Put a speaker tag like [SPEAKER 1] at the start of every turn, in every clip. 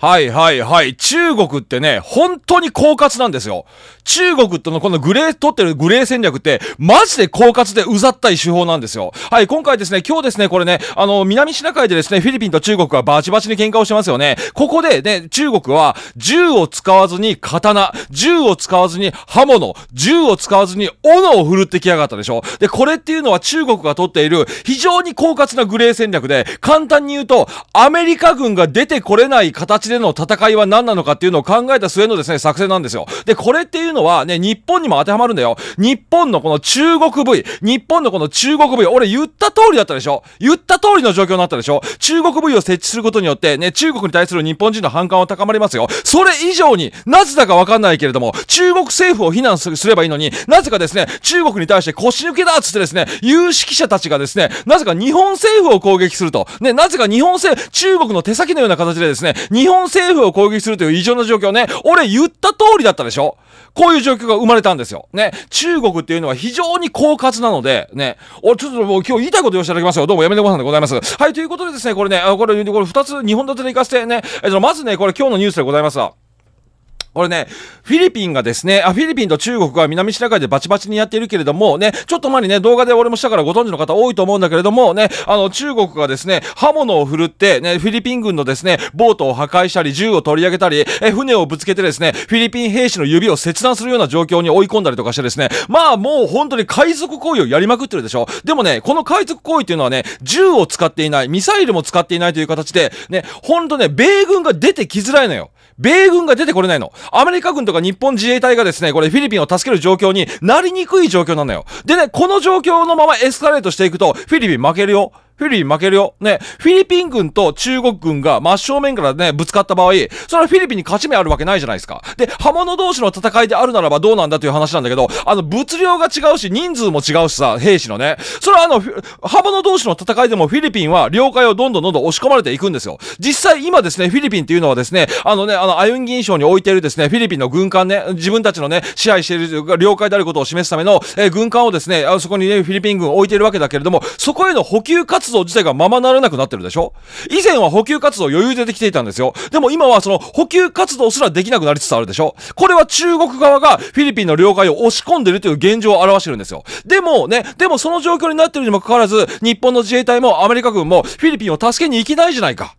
[SPEAKER 1] はいはいはい。中国ってね、本当に狡猾なんですよ。中国とのこのグレー、取ってるグレー戦略って、マジで狡猾でうざったい手法なんですよ。はい、今回ですね、今日ですね、これね、あの、南シナ海でですね、フィリピンと中国がバチバチに喧嘩をしてますよね。ここでね、中国は、銃を使わずに刀、銃を使わずに刃物、銃を使わずに斧を振るってきやがったでしょ。で、これっていうのは中国が取っている非常に狡猾なグレー戦略で、簡単に言うと、アメリカ軍が出てこれない形での戦いは何なのかっていうのを考えた末のですね、作戦なんですよ。で、これっていうのはね、日本にも当てはまるんだよ。日本のこの中国部位、日本のこの中国部位、俺言った通りだったでしょ言った通りの状況になったでしょ中国部位を設置することによってね、中国に対する日本人の反感は高まりますよ。それ以上に、なぜだかわかんないけれども、中国政府を非難すればいいのに、なぜかですね、中国に対して腰抜けだっつってですね、有識者たちがですね、なぜか日本政府を攻撃すると。ね、なぜか日本政、中国の手先のような形でですね、日本本政府を攻撃するという異常な状況ね、俺言った通りだったでしょこういう状況が生まれたんですよ。ね、中国っていうのは非常に狡猾なので、ね、お、ちょっともう今日言いたいこと言わせていただきますよ。どうもやめてごさんでございます。はい、ということでですね、これね、これ、これ2本立てで行かせてね、えっと、まずね、これ今日のニュースでございますわ。これね、フィリピンがですね、あ、フィリピンと中国が南シナ海でバチバチにやっているけれども、ね、ちょっと前にね、動画で俺もしたからご存知の方多いと思うんだけれども、ね、あの、中国がですね、刃物を振るって、ね、フィリピン軍のですね、ボートを破壊したり、銃を取り上げたり、え、船をぶつけてですね、フィリピン兵士の指を切断するような状況に追い込んだりとかしてですね、まあもう本当に海賊行為をやりまくってるでしょ。でもね、この海賊行為っていうのはね、銃を使っていない、ミサイルも使っていないという形で、ね、ほんとね、米軍が出てきづらいのよ。米軍が出てこれないの。アメリカ軍とか日本自衛隊がですね、これフィリピンを助ける状況になりにくい状況なのよ。でね、この状況のままエスカレートしていくと、フィリピン負けるよ。フィリピン負けるよ。ね、フィリピン軍と中国軍が真正面からね、ぶつかった場合、それはフィリピンに勝ち目あるわけないじゃないですか。で、刃物同士の戦いであるならばどうなんだという話なんだけど、あの、物量が違うし、人数も違うしさ、兵士のね。それはあの、刃物同士の戦いでもフィリピンは領海をどんどんどんどん押し込まれていくんですよ。実際今ですね、フィリピンっていうのはですね、あのね、あの、アユンギン賞に置いているですね、フィリピンの軍艦ね、自分たちのね、支配している領海であることを示すための、えー、軍艦をですね、あそこにね、フィリピン軍を置いているわけだけれども、そこへの補給活動動自体がままならなくなってるでしょ以前は補給活動余裕でできていたんですよ。でも今はその補給活動すらできなくなりつつあるでしょこれは中国側がフィリピンの領海を押し込んでるという現状を表してるんですよ。でもね、でもその状況になってるにもかかわらず、日本の自衛隊もアメリカ軍もフィリピンを助けに行けないじゃないか。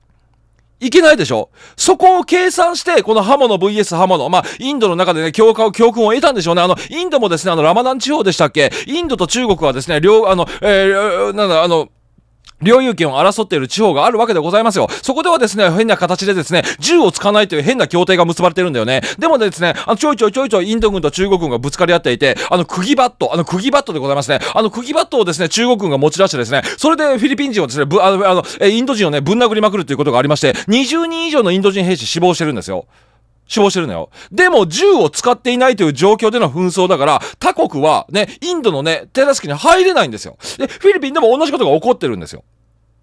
[SPEAKER 1] いけないでしょそこを計算して、この刃物 VS 刃物。まあ、インドの中でね、教科を、教訓を得たんでしょうね。あの、インドもですね、あの、ラマダン地方でしたっけインドと中国はですね、両、あの、えー、なんだ、あの、領有権を争っている地方があるわけでございますよ。そこではですね、変な形でですね、銃を使わないという変な協定が結ばれてるんだよね。でもですね、あの、ちょいちょいちょいちょいインド軍と中国軍がぶつかり合っていて、あの、釘バット、あの、釘バットでございますね。あの、釘バットをですね、中国軍が持ち出してですね、それでフィリピン人をですね、ぶ、あの、あのインド人をね、ぶん殴りまくるということがありまして、20人以上のインド人兵士死亡してるんですよ。死亡してるのよ。でも、銃を使っていないという状況での紛争だから、他国はね、インドのね、手助けに入れないんですよ。で、フィリピンでも同じことが起こってるんですよ。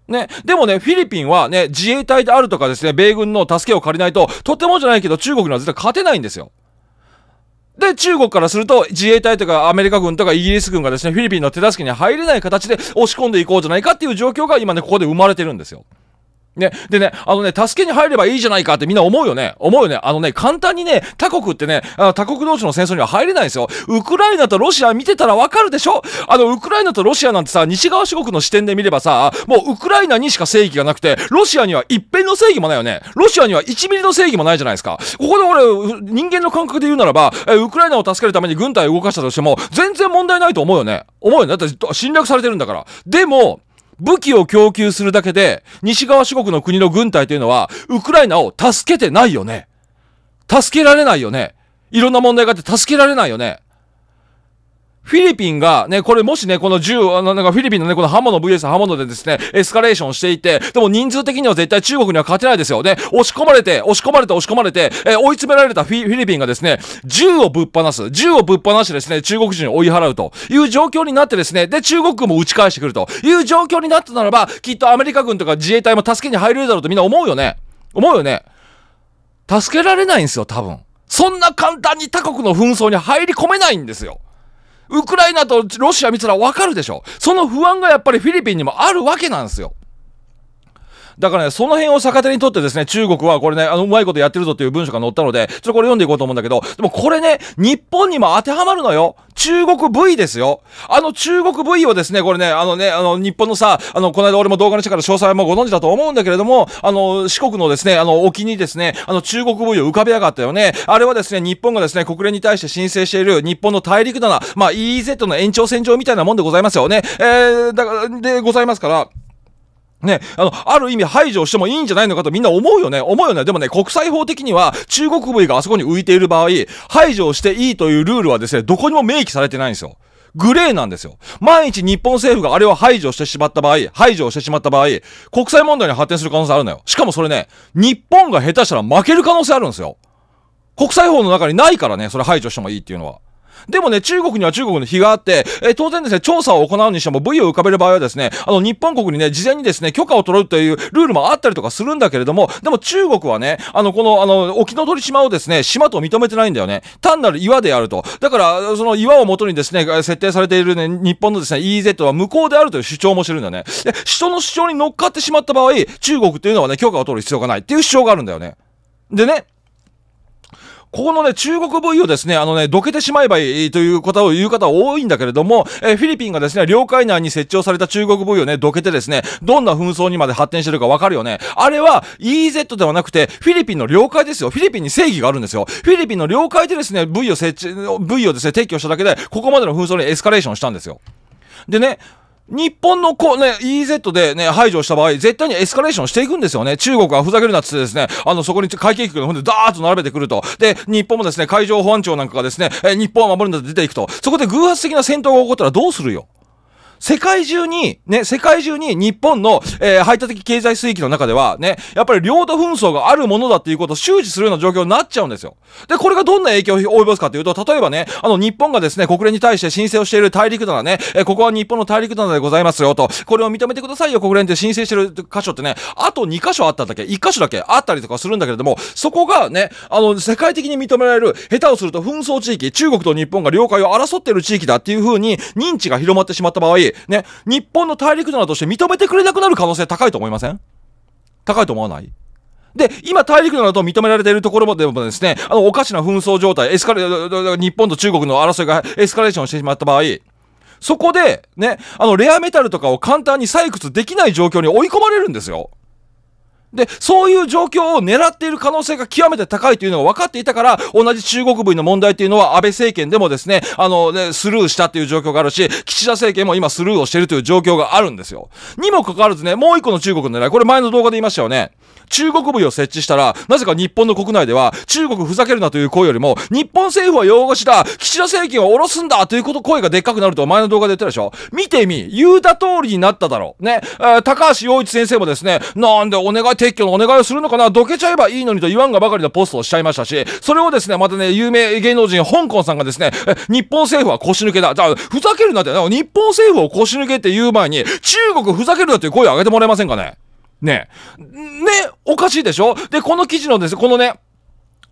[SPEAKER 1] ね。でもね、フィリピンはね、自衛隊であるとかですね、米軍の助けを借りないと、とてもじゃないけど中国には絶対勝てないんですよ。で、中国からすると、自衛隊とかアメリカ軍とかイギリス軍がですね、フィリピンの手助けに入れない形で押し込んでいこうじゃないかっていう状況が今ね、ここで生まれてるんですよ。ね、でね、あのね、助けに入ればいいじゃないかってみんな思うよね。思うよね。あのね、簡単にね、他国ってね、あの他国同士の戦争には入れないんですよ。ウクライナとロシア見てたらわかるでしょあの、ウクライナとロシアなんてさ、西側諸国の視点で見ればさ、もうウクライナにしか正義がなくて、ロシアには一辺の正義もないよね。ロシアには1ミリの正義もないじゃないですか。ここで俺、人間の感覚で言うならば、ウクライナを助けるために軍隊を動かしたとしても、全然問題ないと思うよね。思うよね。だって侵略されてるんだから。でも、武器を供給するだけで、西側諸国の国の軍隊というのは、ウクライナを助けてないよね。助けられないよね。いろんな問題があって助けられないよね。フィリピンがね、これもしね、この銃、あの、なんかフィリピンのね、この刃物 VS 刃物でですね、エスカレーションしていて、でも人数的には絶対中国には勝てないですよね。押し込まれて、押し込まれて、押し込まれて、えー、追い詰められたフィリピンがですね、銃をぶっ放す。銃をぶっ放してですね、中国人を追い払うという状況になってですね、で、中国軍も打ち返してくるという状況になったならば、きっとアメリカ軍とか自衛隊も助けに入れるだろうとみんな思うよね。思うよね。助けられないんですよ、多分。そんな簡単に他国の紛争に入り込めないんですよ。ウクライナとロシア見たらわかるでしょその不安がやっぱりフィリピンにもあるわけなんですよ。だからね、その辺を逆手にとってですね、中国はこれね、あの、うまいことやってるぞという文章が載ったので、ちょっとこれ読んでいこうと思うんだけど、でもこれね、日本にも当てはまるのよ。中国 V ですよ。あの中国 V をですね、これね、あのね、あの、日本のさ、あの、この間俺も動画にしてから詳細はもうご存知だと思うんだけれども、あの、四国のですね、あの、沖にですね、あの、中国 V を浮かび上がったよね。あれはですね、日本がですね、国連に対して申請している日本の大陸棚、まあ、EEZ の延長線上みたいなもんでございますよね。えー、だから、でございますから、ね、あの、ある意味排除してもいいんじゃないのかとみんな思うよね。思うよね。でもね、国際法的には中国部位があそこに浮いている場合、排除していいというルールはですね、どこにも明記されてないんですよ。グレーなんですよ。万一日本政府があれを排除してしまった場合、排除してしまった場合、国際問題に発展する可能性あるのよ。しかもそれね、日本が下手したら負ける可能性あるんですよ。国際法の中にないからね、それ排除してもいいっていうのは。でもね、中国には中国の非があって、えー、当然ですね、調査を行うにしても部位を浮かべる場合はですね、あの、日本国にね、事前にですね、許可を取るというルールもあったりとかするんだけれども、でも中国はね、あの、この、あの、沖ノ鳥島をですね、島と認めてないんだよね。単なる岩であると。だから、その岩をもとにですね、設定されているね、日本のですね、EZ は無効であるという主張もしてるんだよね。で、人の主張に乗っかってしまった場合、中国というのはね、許可を取る必要がないっていう主張があるんだよね。でね、ここのね、中国部位をですね、あのね、どけてしまえばいいという方を言う方は多いんだけれども、えー、フィリピンがですね、領海内に設置をされた中国部位をね、どけてですね、どんな紛争にまで発展してるかわかるよね。あれは EZ ではなくて、フィリピンの領海ですよ。フィリピンに正義があるんですよ。フィリピンの領海でですね、部位を設置、部位をですね、撤去しただけで、ここまでの紛争にエスカレーションしたんですよ。でね、日本のこうね、EZ でね、排除した場合、絶対にエスカレーションしていくんですよね。中国がふざけるなっつってですね、あの、そこに会計局の本でダーッと並べてくると。で、日本もですね、海上保安庁なんかがですね、え、日本を守るんだと出ていくと。そこで偶発的な戦闘が起こったらどうするよ。世界中に、ね、世界中に日本の、えー、排他的経済水域の中では、ね、やっぱり領土紛争があるものだっていうことを周知するような状況になっちゃうんですよ。で、これがどんな影響を及ぼすかというと、例えばね、あの、日本がですね、国連に対して申請をしている大陸棚ね、えー、ここは日本の大陸棚でございますよと、これを認めてくださいよ、国連って申請してる箇所ってね、あと2箇所あっただけ、1箇所だけあったりとかするんだけれども、そこがね、あの、世界的に認められる、下手をすると紛争地域、中国と日本が領海を争っている地域だっていう風に認知が広まってしまった場合、ね、日本の大陸棚として認めてくれなくなる可能性高いと思いません高いと思わないで、今、大陸なと認められているところでもですね、あの、おかしな紛争状態、エスカレ、ー、日本と中国の争いがエスカレーションしてしまった場合、そこで、ね、あの、レアメタルとかを簡単に採掘できない状況に追い込まれるんですよ。で、そういう状況を狙っている可能性が極めて高いというのが分かっていたから、同じ中国位の問題というのは安倍政権でもですね、あの、ね、スルーしたという状況があるし、岸田政権も今スルーをしているという状況があるんですよ。にもかかわらずね、もう一個の中国の狙い、これ前の動画で言いましたよね。中国部を設置したら、なぜか日本の国内では、中国ふざけるなという声よりも、日本政府は用護しだ、岸田政権を下ろすんだということ、声がでっかくなると前の動画で言ったでしょ見てみ、言うた通りになっただろう。ね、えー、高橋洋一先生もですね、なんでお願い撤去のお願いをするのかなどけちゃえばいいのにと言わんがばかりのポストをしちゃいましたし、それをですね、またね、有名芸能人、香港さんがですね、日本政府は腰抜けだ。じゃあ、ふざけるなって、日本政府を腰抜けって言う前に、中国ふざけるなっていう声を上げてもらえませんかねねね、おかしいでしょで、この記事のですね、このね、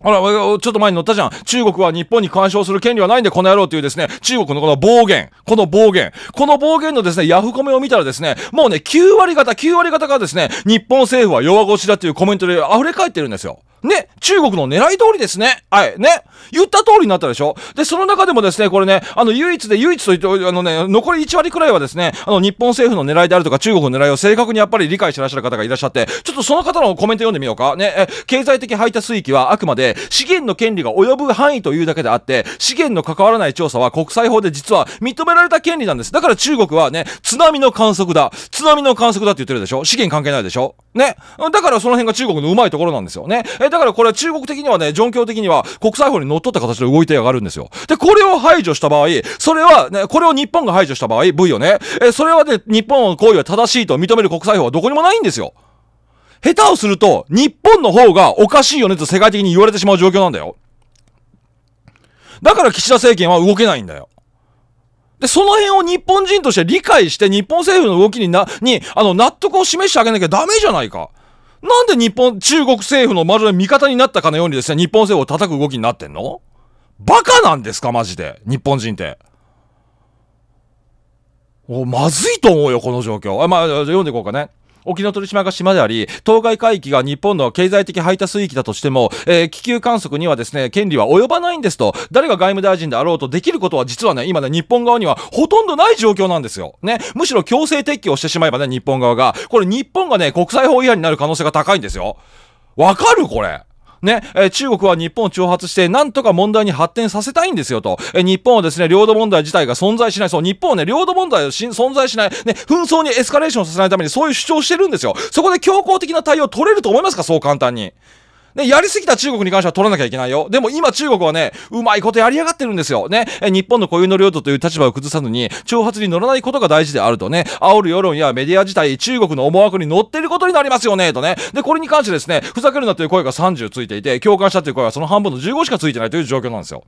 [SPEAKER 1] あら、ちょっと前に乗ったじゃん。中国は日本に干渉する権利はないんで、この野郎というですね、中国のこの暴言。この暴言。この暴言のですね、ヤフコメを見たらですね、もうね、9割方、9割方がですね、日本政府は弱腰だっていうコメントで溢れ返ってるんですよ。ね、中国の狙い通りですね。はい、ね。言った通りになったでしょで、その中でもですね、これね、あの、唯一で唯一と言って、あのね、残り1割くらいはですね、あの、日本政府の狙いであるとか、中国の狙いを正確にやっぱり理解してらっしゃる方がいらっしゃって、ちょっとその方のコメント読んでみようか。ね、え、経済的排他水域はあくまで資源の権利が及ぶ範囲というだけであって、資源の関わらない調査は国際法で実は認められた権利なんです。だから中国はね、津波の観測だ。津波の観測だって言ってるでしょ資源関係ないでしょね。だからその辺が中国のうまいところなんですよね。え、だからこれは中国的にはね、状況的には国際法にのっとった形で動いてやがるんですよ。で、これを排除した場合、それは、ね、これを日本が排除した場合、V をね、え、それはね、日本の行為は正しいと認める国際法はどこにもないんですよ。下手をすると、日本の方がおかしいよねと世界的に言われてしまう状況なんだよ。だから岸田政権は動けないんだよ。で、その辺を日本人として理解して、日本政府の動きにな、に、あの、納得を示してあげなきゃダメじゃないか。なんで日本、中国政府のまるで味方になったかのようにですね、日本政府を叩く動きになってんのバカなんですかマジで。日本人って。お、まずいと思うよ、この状況。あ、まあ、あ読んでいこうかね。沖ノ鳥島が島であり、当該海域が日本の経済的排他水域だとしても、えー、気球観測にはですね、権利は及ばないんですと、誰が外務大臣であろうとできることは実はね、今ね、日本側にはほとんどない状況なんですよ。ね、むしろ強制撤去をしてしまえばね、日本側が、これ日本がね、国際法違反になる可能性が高いんですよ。わかるこれ。ね、え中国は日本を挑発して、なんとか問題に発展させたいんですよと。え日本はですね、領土問題自体が存在しない。そう、日本はね、領土問題を存在しない。ね、紛争にエスカレーションさせないためにそういう主張してるんですよ。そこで強硬的な対応取れると思いますかそう簡単に。ね、やりすぎた中国に関しては取らなきゃいけないよ。でも今中国はね、うまいことやりやがってるんですよ。ね、え日本の固有の領土という立場を崩さずに、挑発に乗らないことが大事であるとね、煽る世論やメディア自体、中国の思惑に乗ってることになりますよね、とね。で、これに関してですね、ふざけるなという声が30ついていて、共感したという声はその半分の15しかついてないという状況なんですよ。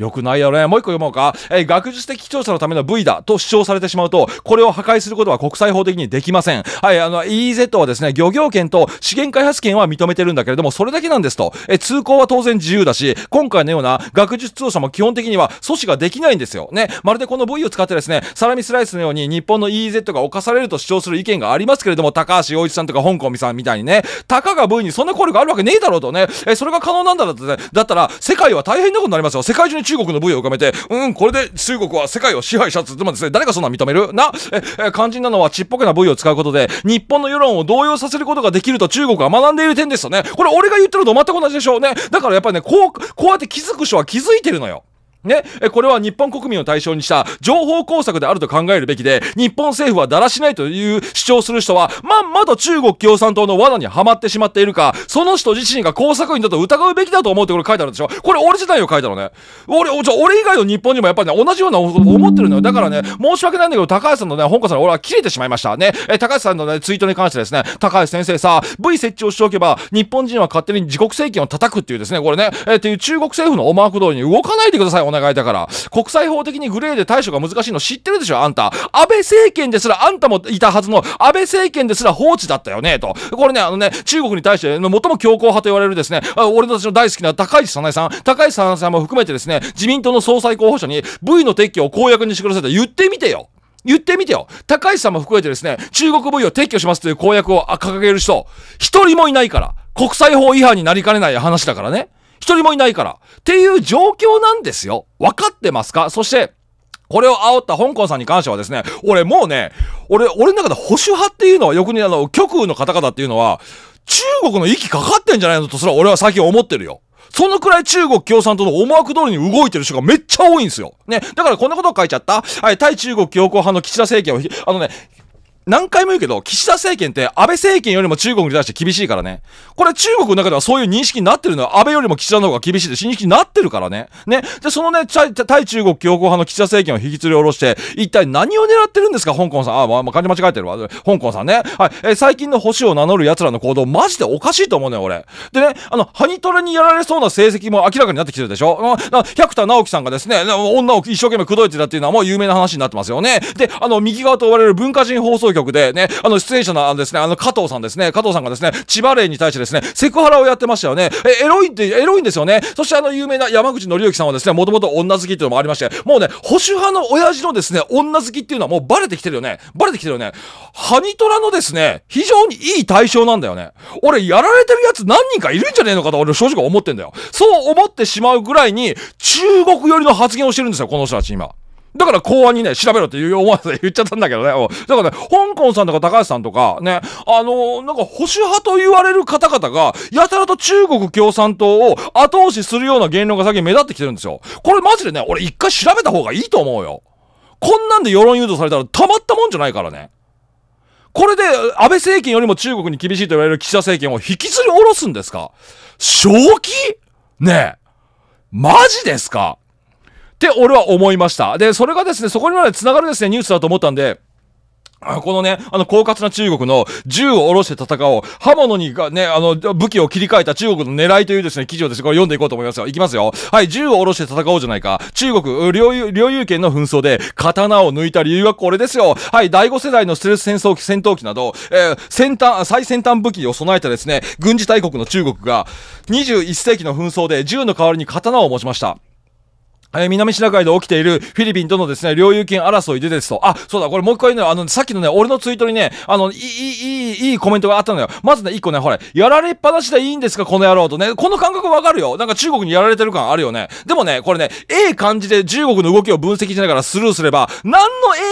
[SPEAKER 1] よくないよね。もう一個読もうか。えー、学術的調査のための V だと主張されてしまうと、これを破壊することは国際法的にできません。はい、あの、EEZ はですね、漁業権と資源開発権は認めてるんだけれども、それだけなんですと。えー、通行は当然自由だし、今回のような学術調査も基本的には阻止ができないんですよ。ね。まるでこの V を使ってですね、サラミスライスのように日本の EEZ が侵されると主張する意見がありますけれども、高橋洋一さんとか香港美さんみたいにね、たかが V にそんな効力あるわけねえだろうとね、えー、それが可能なんだろうとね、だったら世界は大変なことになりますよ。世界中に中国の部位を浮かべて、うん、これで中国は世界を支配したっつもですね、誰がそんな認めるな、え、え、肝心なのはちっぽけな部位を使うことで、日本の世論を動揺させることができると中国は学んでいる点ですよね。これ俺が言ってるのと全く同じでしょうね。だからやっぱりね、こう、こうやって気づく人は気づいてるのよ。ね、これは日本国民を対象にした情報工作であると考えるべきで、日本政府はだらしないという主張する人は、まんまと中国共産党の罠にはまってしまっているか、その人自身が工作員だと疑うべきだと思うってこれ書いてあるでしょこれ俺自体を書いたのね。俺、じゃ俺以外の日本にもやっぱりね、同じようなこと思ってるのよ。だからね、申し訳ないんだけど、高橋さんのね、本家さん俺は切れてしまいました。ね、え高橋さんのね、ツイートに関してですね、高橋先生さ、V 設置をしておけば、日本人は勝手に自国政権を叩くっていうですね、これね、えっていう中国政府の思惑通りに動かないでください。お願いだから。国際法的にグレーで対処が難しいの知ってるでしょあんた。安倍政権ですら、あんたもいたはずの安倍政権ですら放置だったよね、と。これね、あのね、中国に対して、最も強硬派と言われるですね、俺たちの大好きな高市早苗さん、高市早苗さんも含めてですね、自民党の総裁候補者に V の撤去を公約にしてくださいと言ってみてよ。言ってみてよ。高市さんも含めてですね、中国部位を撤去しますという公約を掲げる人、一人もいないから、国際法違反になりかねない話だからね。一人もいないから。っていう状況なんですよ。分かってますかそして、これを煽った香港さんに関してはですね、俺もうね、俺、俺の中で保守派っていうのは、よくにあの、極右の方々っていうのは、中国の息かかってんじゃないのとすら俺は最近思ってるよ。そのくらい中国共産党の思惑通りに動いてる人がめっちゃ多いんですよ。ね。だからこんなことを書いちゃった。はい、対中国強硬派の岸田政権を、あのね、何回も言うけど、岸田政権って安倍政権よりも中国に対して厳しいからね。これ中国の中ではそういう認識になってるのは安倍よりも岸田の方が厳しいって認識になってるからね。ね。で、そのね、対中国強硬派の岸田政権を引き連れ下ろして、一体何を狙ってるんですか、香港さん。あ、まあ、まあ、漢字間違えてるわ。香港さんね。はい。えー、最近の星を名乗る奴らの行動、マジでおかしいと思うのよ、俺。でね、あの、ハニトレにやられそうな成績も明らかになってきてるでしょ。百田直樹さんがですね、女を一生懸命口説いてたっていうのはもう有名な話になってますよね。で、あの、右側と呼ばれる文化人放送局局でね、あの出演者のあのですね、あの加藤さんですね、加藤さんがですね、千葉霊に対してですね、セクハラをやってましたよね。え、エロいって、エロいんですよね。そしてあの有名な山口紀之さんはですね、もともと女好きっていうのもありまして、もうね、保守派の親父のですね、女好きっていうのはもうバレてきてるよね。バレてきてるよね。ハニトラのですね、非常にいい対象なんだよね。俺、やられてるやつ何人かいるんじゃねえのかと俺正直思ってんだよ。そう思ってしまうぐらいに、中国寄りの発言をしてるんですよ、この人たち今。だから公安にね、調べろっていう思わず言っちゃったんだけどね。だからね、香港さんとか高橋さんとか、ね、あのー、なんか保守派と言われる方々が、やたらと中国共産党を後押しするような言論が最近目立ってきてるんですよ。これマジでね、俺一回調べた方がいいと思うよ。こんなんで世論誘導されたらたまったもんじゃないからね。これで安倍政権よりも中国に厳しいと言われる岸田政権を引きずり下ろすんですか正気ねえ。マジですかって俺は思いました。で、それがですね、そこにまで繋がるですね、ニュースだと思ったんで、あこのね、あの、狡猾な中国の銃を下ろして戦おう。刃物にが、ね、あの、武器を切り替えた中国の狙いというですね、記事をですね、これ読んでいこうと思いますよ。いきますよ。はい、銃を下ろして戦おうじゃないか。中国、領有、領有権の紛争で、刀を抜いた理由はこれですよ。はい、第5世代のステルス戦争機、戦闘機など、えー、先端、最先端武器を備えたですね、軍事大国の中国が、21世紀の紛争で銃の代わりに刀を持ちました。えー、南シナ海で起きているフィリピンとのですね、領有権争いでですと。あ、そうだ、これもう一回ね、あの、さっきのね、俺のツイートにね、あの、いい、いい、いいコメントがあったのよ。まずね、一個ね、ほれ、やられっぱなしでいいんですか、この野郎とね。この感覚わかるよ。なんか中国にやられてる感あるよね。でもね、これね、ええ感じで中国の動きを分析しながらスルーすれば、何の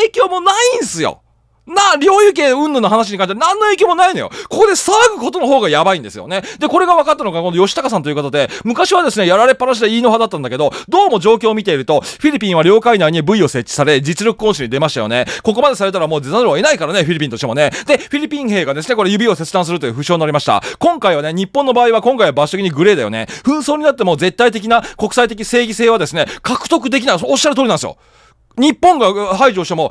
[SPEAKER 1] 影響もないんすよ。な、領有権云々の話に関しては何の影響もないのよ。ここで騒ぐことの方がやばいんですよね。で、これが分かったのが、この吉高さんという方で、昔はですね、やられっぱなしで言いの派だったんだけど、どうも状況を見ていると、フィリピンは領海内に部位を設置され、実力行使に出ましたよね。ここまでされたらもう出ざるを得ないからね、フィリピンとしてもね。で、フィリピン兵がですね、これ指を切断するという負傷になりました。今回はね、日本の場合は今回は場所的にグレーだよね。紛争になっても絶対的な国際的正義性はですね、獲得できない。おっしゃる通りなんですよ。日本が排除しても、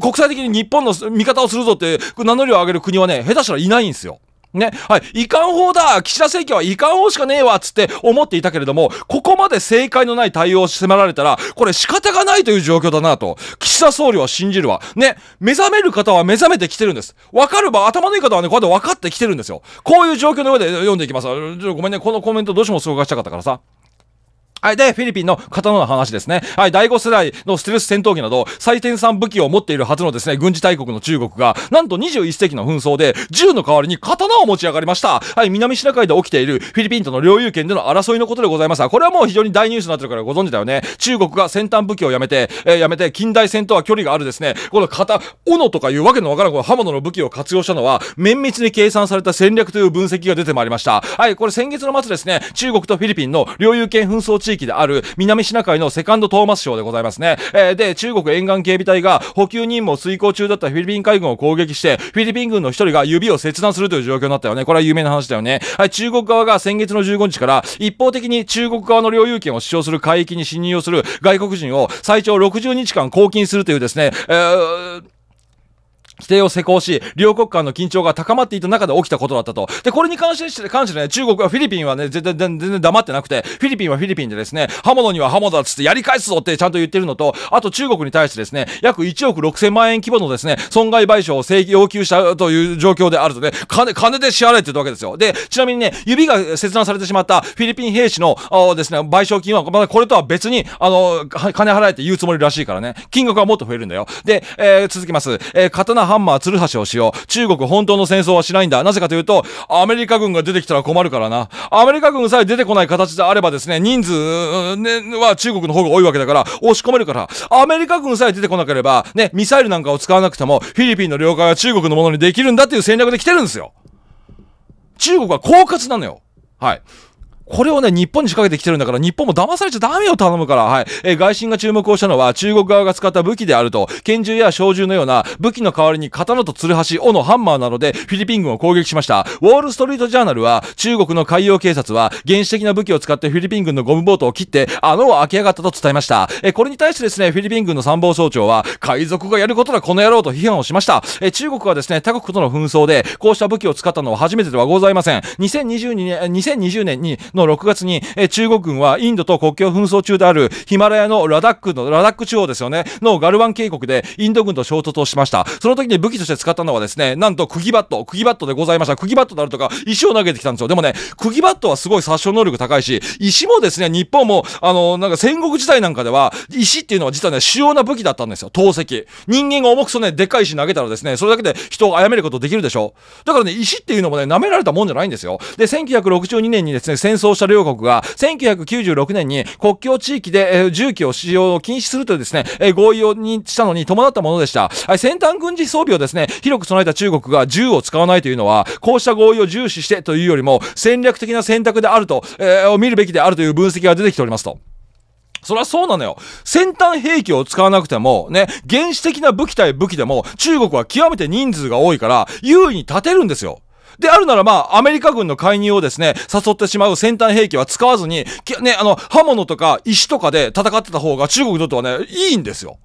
[SPEAKER 1] 国際的に日本の味方をするぞって、名乗りを上げる国はね、下手したらいないんですよ。ね。はい。遺憾法だ岸田政権は遺憾法しかねえわつって思っていたけれども、ここまで正解のない対応を迫られたら、これ仕方がないという状況だなと。岸田総理は信じるわ。ね。目覚める方は目覚めてきてるんです。わかれば、頭のいい方はね、こうやって分かってきてるんですよ。こういう状況の上で読んでいきます。ごめんね。このコメントどうしても紹介したかったからさ。はい。で、フィリピンの刀の話ですね。はい。第5世代のステルス戦闘機など、最先端武器を持っているはずのですね、軍事大国の中国が、なんと21世紀の紛争で、銃の代わりに刀を持ち上がりました。はい。南シナ海で起きているフィリピンとの領有権での争いのことでございますが、これはもう非常に大ニュースになってるからご存知だよね。中国が先端武器をやめて、えー、やめて、近代戦とは距離があるですね、この刀、斧とかいうわけのわからんこの刃物の武器を活用したのは、綿密に計算された戦略という分析が出てまいりました。はい。これ先月の末ですね、中国とフィリピンの領有権紛争地域地域である南シナ海のセカンドトーマス礁でございますね。えー、で、中国沿岸警備隊が補給任務を遂行中だったフィリピン海軍を攻撃して、フィリピン軍の一人が指を切断するという状況になったよね。これは有名な話だよね。はい、中国側が先月の15日から一方的に中国側の領有権を主張する海域に侵入をする外国人を最長60日間拘禁するというですね、えー規定を施行し、両国間の緊張が高まっていた中で起きたことだったと。で、これに関して、関してね、中国はフィリピンはね、全然、全然黙ってなくて、フィリピンはフィリピンでですね、刃物には刃物だっつってやり返すぞってちゃんと言ってるのと、あと中国に対してですね、約1億6千万円規模のですね、損害賠償を請要求したという状況であるとね、金、金で支払えって言ったわけですよ。で、ちなみにね、指が切断されてしまったフィリピン兵士の、ですね、賠償金は、まだこれとは別に、あの、金払えて言うつもりらしいからね、金額はもっと増えるんだよ。で、えー、続きます。えー、刀ハンマーハシをしよう。中国本当の戦争はしないんだ。なぜかというと、アメリカ軍が出てきたら困るからな。アメリカ軍さえ出てこない形であればですね、人数、ね、は中国の方が多いわけだから、押し込めるから、アメリカ軍さえ出てこなければ、ね、ミサイルなんかを使わなくても、フィリピンの領海は中国のものにできるんだっていう戦略で来てるんですよ。中国は狡猾なのよ。はい。これをね、日本に仕掛けてきてるんだから、日本も騙されちゃダメよ、頼むから。はい。えー、外信が注目をしたのは、中国側が使った武器であると、拳銃や小銃のような武器の代わりに刀とツルハシ、斧、ハンマーなどでフィリピン軍を攻撃しました。ウォール・ストリート・ジャーナルは、中国の海洋警察は、原始的な武器を使ってフィリピン軍のゴムボートを切って、穴を開けやがったと伝えました。えー、これに対してですね、フィリピン軍の参謀総長は、海賊がやることだ、この野郎と批判をしました。えー、中国はですね、他国との紛争で、こうした武器を使ったのは初めてではございません。2022年、2020年に、の6月に、え中国軍はインドと国境紛争中であるヒマラヤのラダックの、ラダック地方ですよね、のガルワン渓谷でインド軍と衝突をしました。その時に武器として使ったのはですね、なんと釘バット、釘バットでございました。釘バットであるとか、石を投げてきたんですよ。でもね、釘バットはすごい殺傷能力高いし、石もですね、日本も、あの、なんか戦国時代なんかでは、石っていうのは実はね、主要な武器だったんですよ。投石。人間が重くそね、でっかい石投げたらですね、それだけで人を殺めることできるでしょう。だからね、石っていうのもね、舐められたもんじゃないんですよ。で、1962年にですね、戦争そうした両国が、1996年に国境地域で、えー、銃器を使用を禁止するというですね、えー、合意をにしたのに伴ったものでした。はい、先端軍事装備をですね、広く備えた中国が銃を使わないというのは、こうした合意を重視してというよりも、戦略的な選択であると、えー、を見るべきであるという分析が出てきておりますと。そりゃそうなのよ。先端兵器を使わなくても、ね、原始的な武器対武器でも、中国は極めて人数が多いから、優位に立てるんですよ。であるならまあ、アメリカ軍の介入をですね、誘ってしまう先端兵器は使わずに、ね、あの、刃物とか石とかで戦ってた方が中国にとってはね、いいんですよ。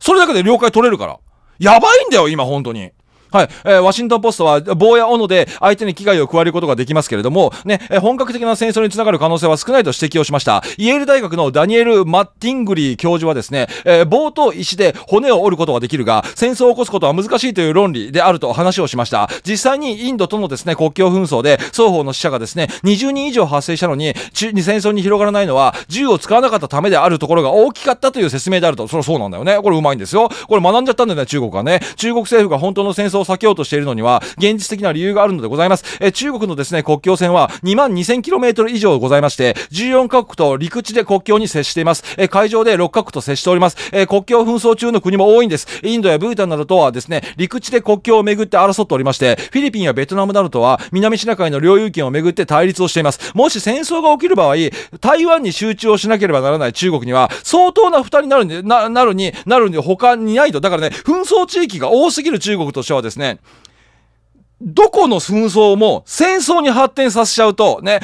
[SPEAKER 1] それだけで了解取れるから。やばいんだよ、今、本当に。はい。えー、ワシントンポストは棒や斧で相手に危害を加えることができますけれども、ね、えー、本格的な戦争につながる可能性は少ないと指摘をしました。イェール大学のダニエル・マッティングリー教授はですね、えー、棒と石で骨を折ることはできるが、戦争を起こすことは難しいという論理であると話をしました。実際にインドとのですね、国境紛争で双方の死者がですね、20人以上発生したのに、に戦争に広がらないのは、銃を使わなかったためであるところが大きかったという説明であると。そりゃそうなんだよね。これうまいんですよ。これ学んじゃったんだよね、中国はね。中国政府が本当の戦争避けようとしているのには、現実的な理由があるのでございます。え中国のですね、国境線は2万 2000km 以上ございまして、14カ国と陸地で国境に接しています。え海上で6カ国と接しております。え国境紛争中の国も多いんです。インドやブータンなどとはですね、陸地で国境をめぐって争っておりまして、フィリピンやベトナムなどとは南シナ海の領有権をめぐって対立をしています。もし戦争が起きる場合、台湾に集中をしなければならない中国には、相当な負担になるに、なるに、なるに他にないと。だからね、紛争地域が多すぎる中国としてはですねですねどこの紛争も戦争に発展させちゃうと、ね、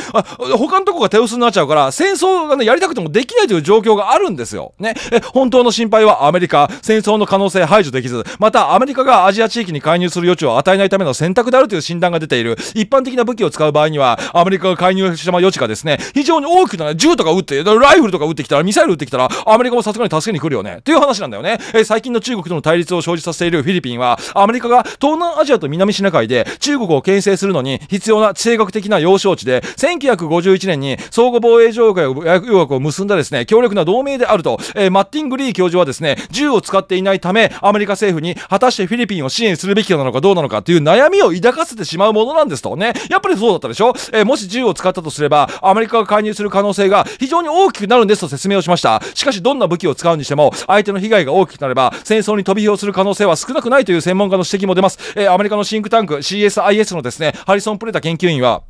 [SPEAKER 1] 他のとこが手薄になっちゃうから、戦争がね、やりたくてもできないという状況があるんですよ。ね、本当の心配はアメリカ、戦争の可能性排除できず、またアメリカがアジア地域に介入する余地を与えないための選択であるという診断が出ている。一般的な武器を使う場合には、アメリカが介入してしまう余地がですね、非常に大きくなる。銃とか撃って、ライフルとか撃ってきたら、ミサイル撃ってきたら、アメリカもさすがに助けに来るよね。という話なんだよね。え最近の中国との対立を生じさせているフィリピンは、アメリカが東南アジアと南シナ海で中国を牽制するのに必要な地政学的な要衝地で、1951年に相互防衛条約を結んだですね、強力な同盟であると、えー、マッティング・リー教授はですね、銃を使っていないため、アメリカ政府に果たしてフィリピンを支援するべきなのかどうなのかという悩みを抱かせてしまうものなんですとね。やっぱりそうだったでしょえー、もし銃を使ったとすれば、アメリカが介入する可能性が非常に大きくなるんですと説明をしました。しかし、どんな武器を使うにしても、相手の被害が大きくなれば、戦争に飛び火をする可能性は少なくないという専門家の指摘も出ます。えー、アメリカのシンクタンク、CSIS のですねハリソン・プレタ研究員は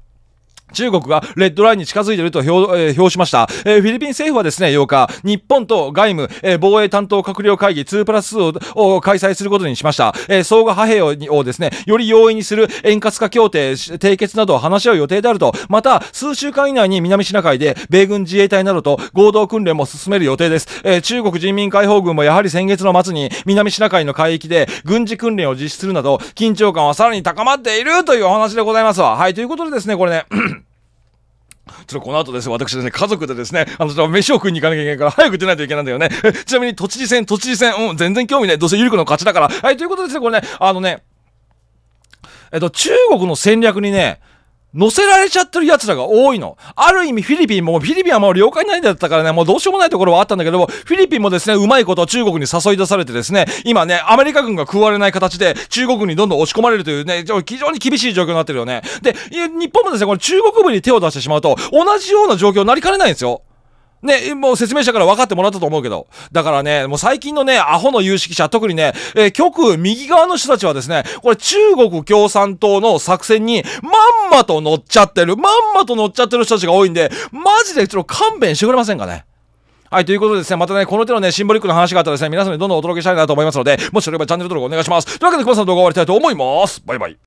[SPEAKER 1] 中国がレッドラインに近づいていると表,、えー、表しました、えー、フィリピン政府はですね、8日、日本と外務、えー、防衛担当閣僚会議2プラス2をを開催することにしました。えー、相派兵ををですね、より容易にする円滑化協定締結などを話し合う予定であると、また、数週間以内に南シナ海で米軍自衛隊などと合同訓練も進める予定です。えー、中国人民解放軍もやはり先月の末に南シナ海の海域で軍事訓練を実施するなど、緊張感はさらに高まっているというお話でございますわ。はい、ということでですね、これね、っとこの後です。私ですね、家族でですね、あの、飯を食いに行かなきゃいけないから、早く出ないといけないんだよね。ちなみに、都知事選、都知事選、うん、全然興味ない。どうせゆり子の勝ちだから。はい、ということですね、これね、あのね、えっと、中国の戦略にね、乗せられちゃってる奴らが多いの。ある意味フィリピンも、フィリピンはもう了ないんだったからね、もうどうしようもないところはあったんだけども、フィリピンもですね、うまいこと中国に誘い出されてですね、今ね、アメリカ軍が食われない形で中国にどんどん押し込まれるというね、非常に厳しい状況になってるよね。で、日本もですね、これ中国部に手を出してしまうと、同じような状況になりかねないんですよ。ね、もう説明者から分かってもらったと思うけど。だからね、もう最近のね、アホの有識者、特にね、えー、極右側の人たちはですね、これ中国共産党の作戦にまんまと乗っちゃってる、まんまと乗っちゃってる人たちが多いんで、マジでちょっと勘弁してくれませんかね。はい、ということでですね、またね、この手のね、シンボリックの話があったらですね、皆さんにどんどんお届けしたいなと思いますので、もしよければチャンネル登録お願いします。というわけで、熊さんの動画終わりたいと思います。バイバイ。